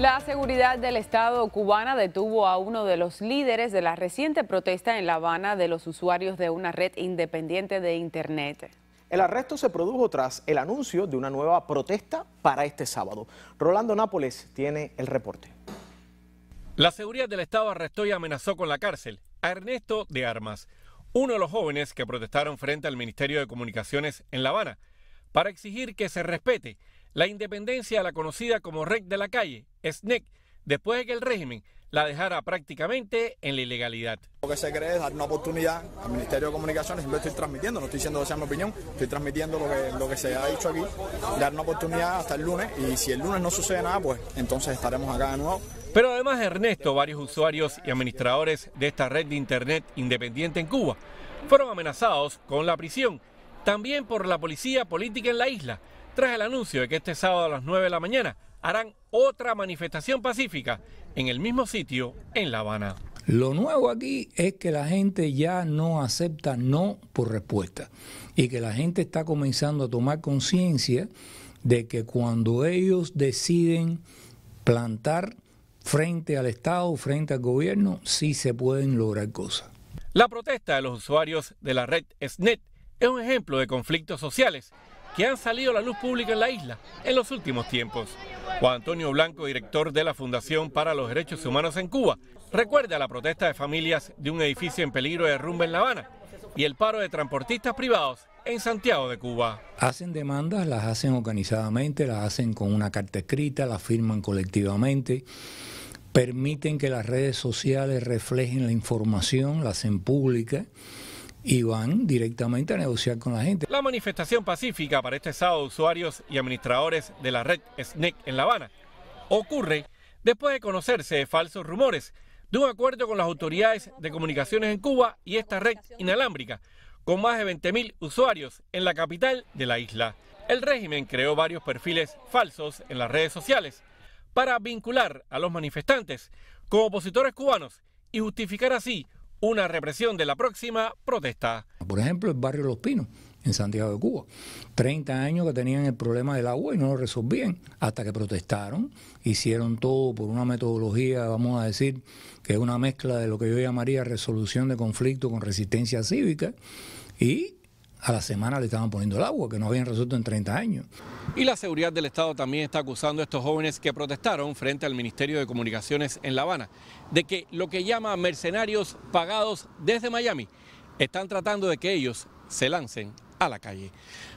La seguridad del Estado cubana detuvo a uno de los líderes de la reciente protesta en La Habana de los usuarios de una red independiente de Internet. El arresto se produjo tras el anuncio de una nueva protesta para este sábado. Rolando Nápoles tiene el reporte. La seguridad del Estado arrestó y amenazó con la cárcel a Ernesto de Armas, uno de los jóvenes que protestaron frente al Ministerio de Comunicaciones en La Habana, para exigir que se respete la independencia de la conocida como Red de la Calle SNEC, después de que el régimen la dejara prácticamente en la ilegalidad. Lo que se cree es dar una oportunidad al Ministerio de Comunicaciones, Lo estoy transmitiendo, no estoy diciendo que sea mi opinión, estoy transmitiendo lo que, lo que se ha dicho aquí, dar una oportunidad hasta el lunes y si el lunes no sucede nada, pues entonces estaremos acá de nuevo. Pero además Ernesto, varios usuarios y administradores de esta red de Internet independiente en Cuba fueron amenazados con la prisión, también por la policía política en la isla, tras el anuncio de que este sábado a las 9 de la mañana harán otra manifestación pacífica en el mismo sitio en La Habana. Lo nuevo aquí es que la gente ya no acepta no por respuesta y que la gente está comenzando a tomar conciencia de que cuando ellos deciden plantar frente al Estado, frente al gobierno, sí se pueden lograr cosas. La protesta de los usuarios de la red SNET es un ejemplo de conflictos sociales que han salido a la luz pública en la isla en los últimos tiempos. Juan Antonio Blanco, director de la Fundación para los Derechos Humanos en Cuba, recuerda la protesta de familias de un edificio en peligro de derrumbe en La Habana y el paro de transportistas privados en Santiago de Cuba. Hacen demandas, las hacen organizadamente, las hacen con una carta escrita, las firman colectivamente, permiten que las redes sociales reflejen la información, la hacen pública y van directamente a negociar con la gente. La manifestación pacífica para este sábado usuarios y administradores de la red SNEC en La Habana ocurre después de conocerse de falsos rumores de un acuerdo con las autoridades de comunicaciones en Cuba y esta red inalámbrica, con más de 20.000 usuarios en la capital de la isla. El régimen creó varios perfiles falsos en las redes sociales para vincular a los manifestantes con opositores cubanos y justificar así una represión de la próxima protesta. Por ejemplo, el barrio Los Pinos, en Santiago de Cuba. 30 años que tenían el problema del agua y no lo resolvían, hasta que protestaron, hicieron todo por una metodología, vamos a decir, que es una mezcla de lo que yo llamaría resolución de conflicto con resistencia cívica, y a la semana le estaban poniendo el agua, que no habían resuelto en 30 años. Y la seguridad del Estado también está acusando a estos jóvenes que protestaron frente al Ministerio de Comunicaciones en La Habana de que lo que llama mercenarios pagados desde Miami están tratando de que ellos se lancen a la calle.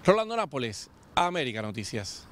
Rolando Nápoles, América Noticias.